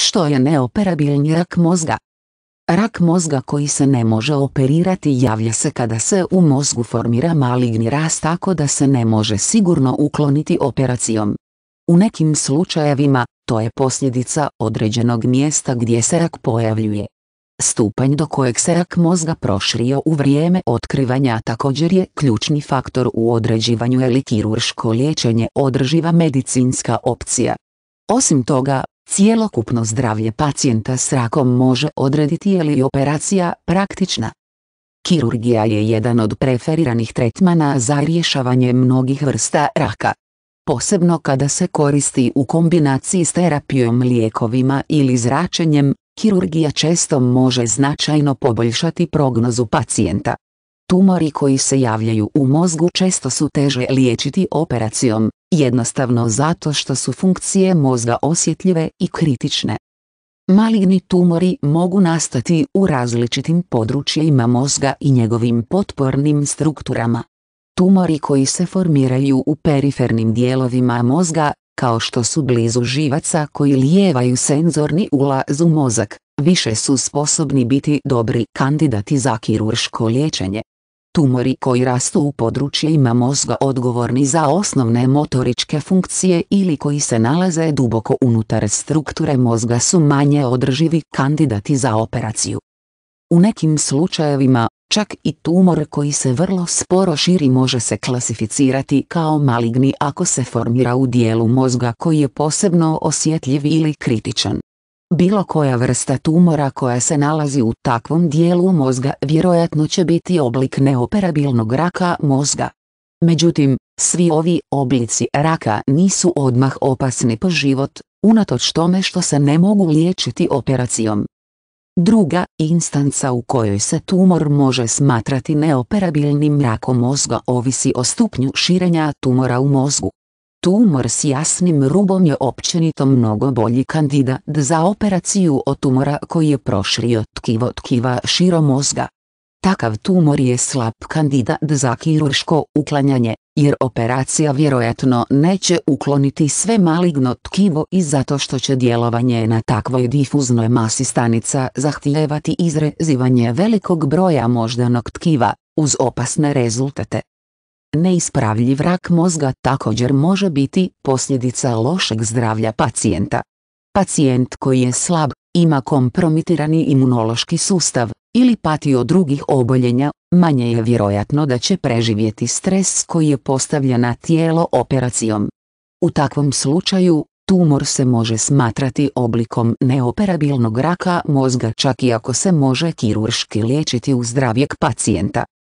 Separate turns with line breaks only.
Što je neoperabilni rak mozga? Rak mozga koji se ne može operirati javlja se kada se u mozgu formira maligni rast tako da se ne može sigurno ukloniti operacijom. U nekim slučajevima, to je posljedica određenog mjesta gdje se rak pojavljuje. Stupanj do kojeg se rak mozga proširio u vrijeme otkrivanja također je ključni faktor u određivanju ili kirurško liječenje održiva medicinska opcija. Osim toga, Cijelokupno zdravlje pacijenta s rakom može odrediti je li operacija praktična. Kirurgija je jedan od preferiranih tretmana za rješavanje mnogih vrsta raka. Posebno kada se koristi u kombinaciji s terapijom lijekovima ili zračenjem, kirurgija često može značajno poboljšati prognozu pacijenta. Tumori koji se javljaju u mozgu često su teže liječiti operacijom, jednostavno zato što su funkcije mozga osjetljive i kritične. Maligni tumori mogu nastati u različitim područjima mozga i njegovim potpornim strukturama. Tumori koji se formiraju u perifernim dijelovima mozga, kao što su blizu živaca koji lijevaju senzorni ulaz u mozak, više su sposobni biti dobri kandidati za kirurško liječenje. Tumori koji rastu u područjima mozga odgovorni za osnovne motoričke funkcije ili koji se nalaze duboko unutar strukture mozga su manje održivi kandidati za operaciju. U nekim slučajevima, čak i tumor koji se vrlo sporo širi može se klasificirati kao maligni ako se formira u dijelu mozga koji je posebno osjetljiv ili kritičan. Bilo koja vrsta tumora koja se nalazi u takvom dijelu mozga vjerojatno će biti oblik neoperabilnog raka mozga. Međutim, svi ovi oblici raka nisu odmah opasni po život, unatoč tome što se ne mogu liječiti operacijom. Druga instanca u kojoj se tumor može smatrati neoperabilnim rakom mozga ovisi o stupnju širenja tumora u mozgu. Tumor s jasnim rubom je općenito mnogo bolji kandidat za operaciju od tumora koji je proširio tkivo tkiva širo mozga. Takav tumor je slab kandidat za kirurško uklanjanje, jer operacija vjerojatno neće ukloniti sve maligno tkivo i zato što će djelovanje na takvoj difuznoj masi stanica zahtijevati izrezivanje velikog broja moždanog tkiva, uz opasne rezultate. Neispravljiv rak mozga također može biti posljedica lošeg zdravlja pacijenta. Pacijent koji je slab, ima kompromitirani imunološki sustav, ili pati od drugih oboljenja, manje je vjerojatno da će preživjeti stres koji je postavljen na tijelo operacijom. U takvom slučaju, tumor se može smatrati oblikom neoperabilnog raka mozga čak i ako se može kirurški liječiti u zdravijeg pacijenta.